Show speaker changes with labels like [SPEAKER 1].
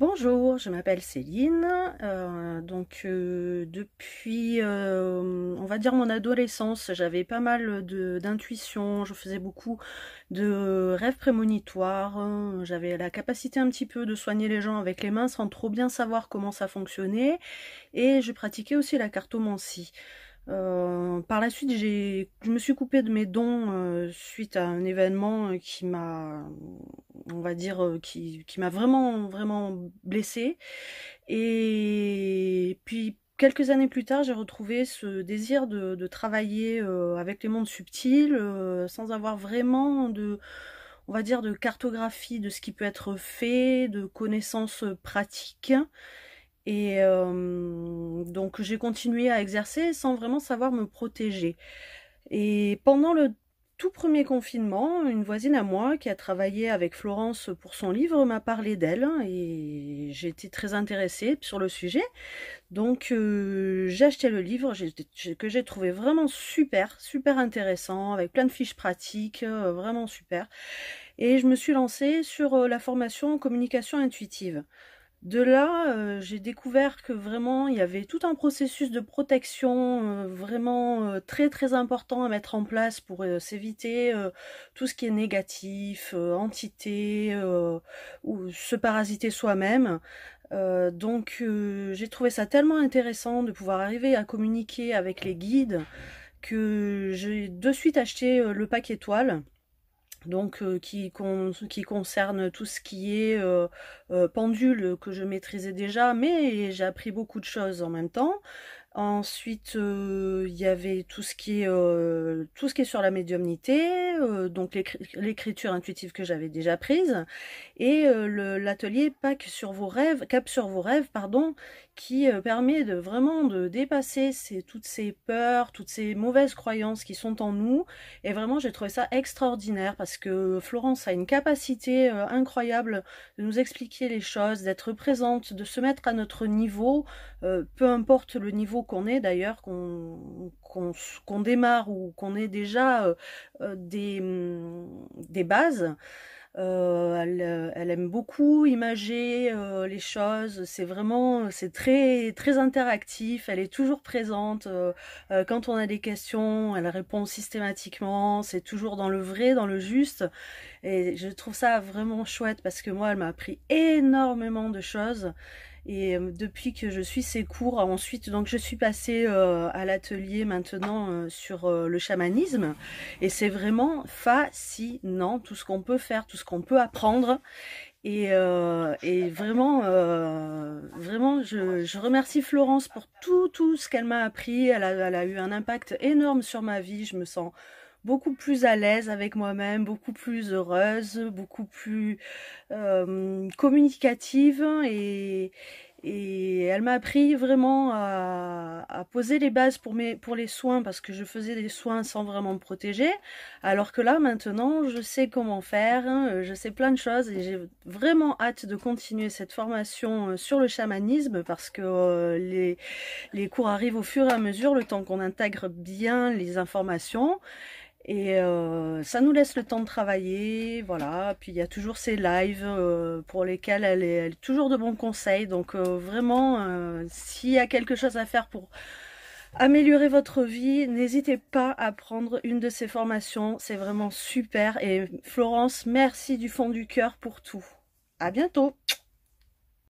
[SPEAKER 1] Bonjour, je m'appelle Céline. Euh, donc euh, depuis, euh, on va dire mon adolescence, j'avais pas mal d'intuition, je faisais beaucoup de rêves prémonitoires, j'avais la capacité un petit peu de soigner les gens avec les mains sans trop bien savoir comment ça fonctionnait et je pratiquais aussi la cartomancie. par la suite, je me suis coupée de mes dons suite à un événement qui m'a on va dire, euh, qui, m'a vraiment, vraiment blessée. Et puis, quelques années plus tard, j'ai retrouvé ce désir de, travailler euh, avec les mondes subtils, euh, sans avoir vraiment de, on va dire, de cartographie de ce qui peut être fait, de connaissances pratiques. Et donc j'ai continué à exercer sans vraiment savoir me protéger. Et pendant le tout premier confinement, une voisine à moi qui a travaillé avec Florence pour son livre m'a parlé d'elle et j'ai été très intéressée sur le sujet. Donc euh, j'ai acheté le livre que j'ai trouvé vraiment super, super intéressant, avec plein de fiches pratiques, euh, vraiment super. Et je me suis lancée sur euh, la formation communication intuitive. De là, euh, j'ai découvert que vraiment, il y avait tout un processus de protection euh, vraiment euh, très très important à mettre en place pour s'éviter tout ce qui est négatif, entité, ou se parasiter soi-même. donc j'ai trouvé ça tellement intéressant de pouvoir arriver à communiquer avec les guides que j'ai de suite acheté le pack étoile donc euh, qui, qui, concerne tout ce qui est euh, euh, pendule que je maîtrisais déjà, mais j'ai appris beaucoup de choses en même temps. Ensuite, euh, il y avait tout ce qui est euh, tout ce qui est sur la médiumnité, euh, donc l'écriture intuitive que j'avais déjà prise, et l'atelier sur vos rêves, Cap sur vos rêves, pardon, qui permet de vraiment de dépasser toutes ces peurs, toutes ces mauvaises croyances qui sont en nous. Et vraiment, j'ai trouvé ça extraordinaire parce que Florence a une capacité incroyable de nous expliquer les choses, d'être présente, de se mettre à notre niveau, peu importe le niveau qu'on est d'ailleurs, qu'on démarre ou qu'on ait déjà euh, euh, mm, des, bases. Euh, elle, aime beaucoup imager les choses. C'est vraiment, c'est très très interactif. Elle est toujours présente. quand on a des questions, elle répond systématiquement. C'est toujours dans le vrai, dans le juste. Et je trouve ça vraiment chouette parce que moi, elle m'a appris énormément de choses. Et euh, depuis que je suis ces cours, ensuite, donc je suis passée euh, à l'atelier maintenant euh, sur le chamanisme. Et c'est vraiment fascinant tout ce qu'on peut faire, tout ce qu'on peut apprendre. Et, vraiment, vraiment, je, remercie Florence pour tout, tout ce qu'elle m'a appris. Elle a, elle a eu un impact énorme sur ma vie. Je me sens beaucoup plus à l'aise avec moi-même, beaucoup plus heureuse, beaucoup plus euh, communicative et, elle m'a appris vraiment à, poser les bases pour, mes, pour les soins parce que je faisais des soins sans vraiment me protéger. Alors que là, maintenant, je sais comment faire, hein, je sais plein de choses et j'ai vraiment hâte de continuer cette formation euh, sur le chamanisme parce que euh, les, les cours arrivent au fur et à mesure, le temps qu'on intègre bien les informations. Et euh, ça nous laisse le temps de travailler, voilà. Puis il y a toujours ces lives euh, pour lesquels elle est, toujours de bons conseils. Donc euh, vraiment, s'il y a quelque chose à faire pour améliorer votre vie, n'hésitez pas à prendre une de ces formations. C'est vraiment super. Et Florence, merci du fond du cœur pour tout. À bientôt